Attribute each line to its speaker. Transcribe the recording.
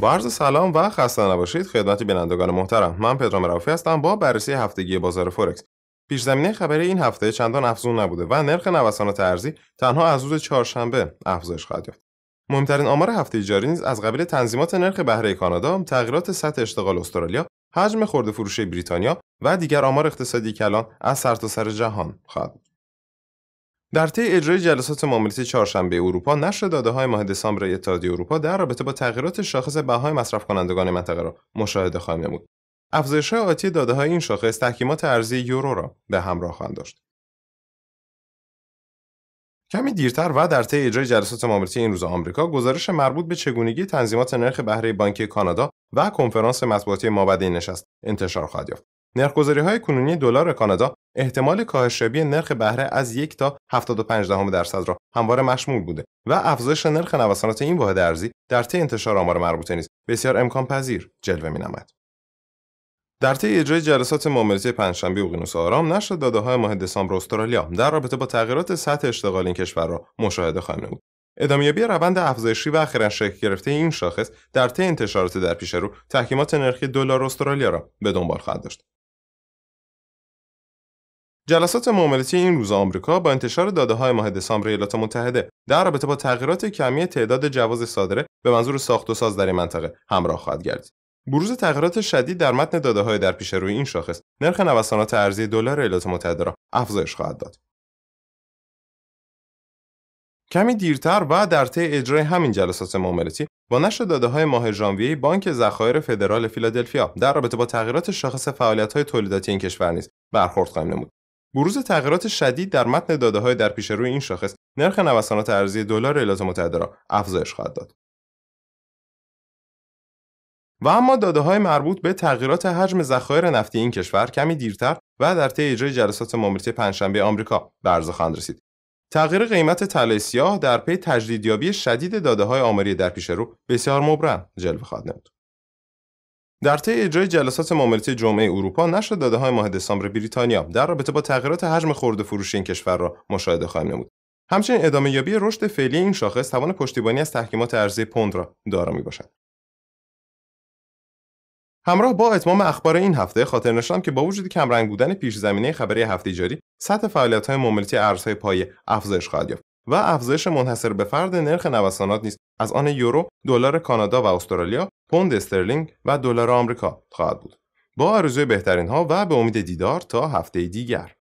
Speaker 1: با سلام و خسته نباشید خدمت بینندگان محترم من پدرام رافی هستم با بررسی هفتگی بازار فورکس پیش زمینه خبری این هفته چندان افزون نبوده و نرخ نوسانات ارزی تنها از روز چهارشنبه افزایش خواهد یافت مهمترین آمار هفته جاری نیز از قبیل تنظیمات نرخ بهره کانادا تغییرات سطح اشتغال استرالیا حجم خورده فروشی بریتانیا و دیگر آمار اقتصادی کلان از سرتاسر سر جهان خواهد بود در طی اجرای جلسات معاملاتی چهارشنبه اروپا نشر داده های ماه دسامبر اتحادیه اروپا در رابطه با تغییرات شاخص بهای مصرف کنندگان منطقه را مشاهده خواهیم نمود افزایش آتی داده های این شاخص تحکیمات ارزی یورو را به همراه خواهند داشت کمی دیرتر و در طی اجرای جلسات معاملاتی این روز آمریکا گزارش مربوط به چگونگی تنظیمات نرخ بهره بانکی کانادا و کنفرانس مطبوعاتی مابعد نشست انتشار خواهد یافت های کنونی دلار کانادا احتمال کاهش شبی نرخ بهره از یک تا 75 دهم درصد را همواره مشمول بوده و افزایش نرخ نوسانات این واحد ارزی در طی انتشار آمار مربوطه نیست، بسیار امکان پذیر جلوه نمد. در طی اجرای جلسات معاملاتی پنجشنبه اقیانوس آرام نشر های ماه دسامبر استرالیا در رابطه با تغییرات سطح اشتغال این کشور را مشاهده خواهیم نمود. ادامیابی روند افزایشی و اخیرا شکل گرفته این شاخص در طی انتشارات در پیش رو تحکیمات نرخی دلار استرالیا را به دنبال خواهد داشت جلسات معاملاتی این روز آمریکا با انتشار داده های ماه دسامبر ایالات متحده در رابطه با تغییرات کمی تعداد جواز صادره به منظور ساخت و ساز در این منطقه همراه خواهد گردید. بروز تغییرات شدید در متن داده های در پیش روی این شاخص نرخ نوسانات ارزی دلار ایالات متحده را افزایش خواهد داد. کمی دیرتر و در طی اجرای همین جلسات معاملاتی با نشر داده های ماه ژانویه بانک ذخایر فدرال فیلادلفیا در رابطه با تغییرات شاخص فعالیت های تولیداتی این کشور نیز برخورد خواهیم نمود بروز تغییرات شدید در متن های در پیش روی این شاخص نرخ نوسانات ارزی دلار ایالات متحده را افزایش خواهد داد و اما داده های مربوط به تغییرات حجم ذخایر نفتی این کشور کمی دیرتر و در طی اجرای جلسات ماموریتی پنجشنبه آمریکا به خواهند رسید تغییر قیمت طلای سیاه در پی تجدیدیابی شدید داده های آماری در پیش رو بسیار مبرم جلوه خواهد نمود در طی اجرای جلسات معاملاتی جمعه اروپا نشر داده های ماه دسامبر بریتانیا در رابطه با تغییرات حجم خورد فروشی این کشور را مشاهده خواهیم نمود همچنین ادامه یابی رشد فعلی این شاخص توان پشتیبانی از تحکیمات ارزی پوند را دارا می باشد. همراه با اتمام اخبار این هفته خاطر نشانم که با وجود کمرنگ بودن پیش زمینه خبری هفته جاری سطح فعالیت های معاملات ارزهای پایه افزایش خواهد یافت و افزایش منحصر به فرد نرخ نوسانات نیست، از آن یورو، دلار کانادا و استرالیا پوند استرلینگ و دلار آمریکا خواهد بود با آرزوی بهترین ها و به امید دیدار تا هفته دیگر